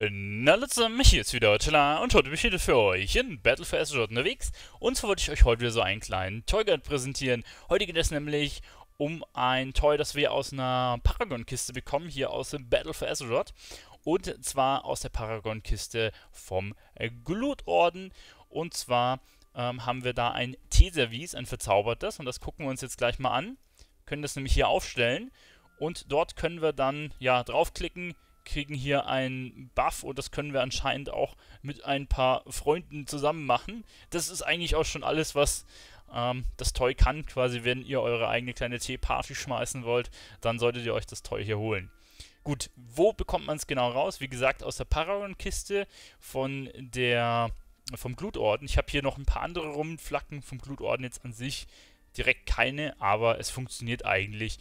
Na Leute zusammen, mich hier ist wieder Tilla und heute bin ich wieder für euch in Battle for Azeroth unterwegs und zwar wollte ich euch heute wieder so einen kleinen Toy Guide präsentieren. Heute geht es nämlich um ein Toy, das wir aus einer Paragon-Kiste bekommen, hier aus dem Battle for Azeroth und zwar aus der Paragon-Kiste vom äh, Glutorden und zwar ähm, haben wir da ein T-Service, ein verzaubertes und das gucken wir uns jetzt gleich mal an. können das nämlich hier aufstellen und dort können wir dann ja draufklicken, kriegen hier einen Buff und das können wir anscheinend auch mit ein paar Freunden zusammen machen. Das ist eigentlich auch schon alles, was ähm, das Toy kann. Quasi, wenn ihr eure eigene kleine Teeparty schmeißen wollt, dann solltet ihr euch das Toy hier holen. Gut, wo bekommt man es genau raus? Wie gesagt, aus der Paragon-Kiste von der vom Glutorden. Ich habe hier noch ein paar andere rumflacken vom Glutorden jetzt an sich direkt keine, aber es funktioniert eigentlich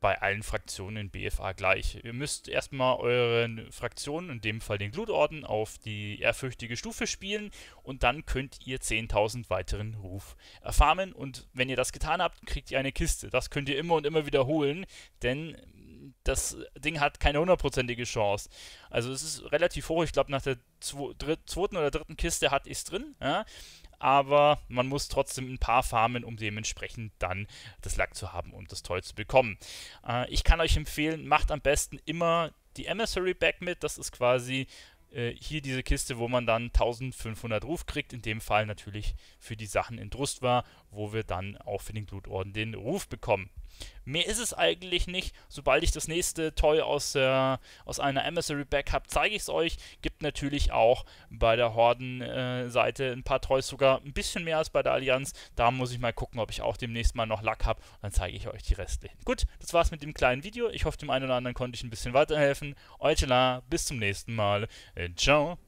bei allen Fraktionen in BFA gleich. Ihr müsst erstmal euren Fraktionen, in dem Fall den Glutorden, auf die ehrfürchtige Stufe spielen und dann könnt ihr 10.000 weiteren Ruf erfarmen und wenn ihr das getan habt, kriegt ihr eine Kiste. Das könnt ihr immer und immer wiederholen, denn das Ding hat keine hundertprozentige Chance. Also es ist relativ hoch, ich glaube nach der zwo, dritt, zweiten oder dritten Kiste hat ich es drin, ja? aber man muss trotzdem ein paar farmen, um dementsprechend dann das Lack zu haben und das Toll zu bekommen. Äh, ich kann euch empfehlen, macht am besten immer die Emissary Back mit, das ist quasi äh, hier diese Kiste, wo man dann 1500 Ruf kriegt, in dem Fall natürlich für die Sachen in Drust war, wo wir dann auch für den Glutorden den Ruf bekommen. Mehr ist es eigentlich nicht. Sobald ich das nächste Toy aus, äh, aus einer Emissary Back habe, zeige ich es euch. Gibt natürlich auch bei der Horden-Seite äh, ein paar Toys sogar ein bisschen mehr als bei der Allianz. Da muss ich mal gucken, ob ich auch demnächst mal noch Lack habe. Dann zeige ich euch die restlichen. Gut, das war's mit dem kleinen Video. Ich hoffe, dem einen oder anderen konnte ich ein bisschen weiterhelfen. Euch la, bis zum nächsten Mal. Äh, ciao.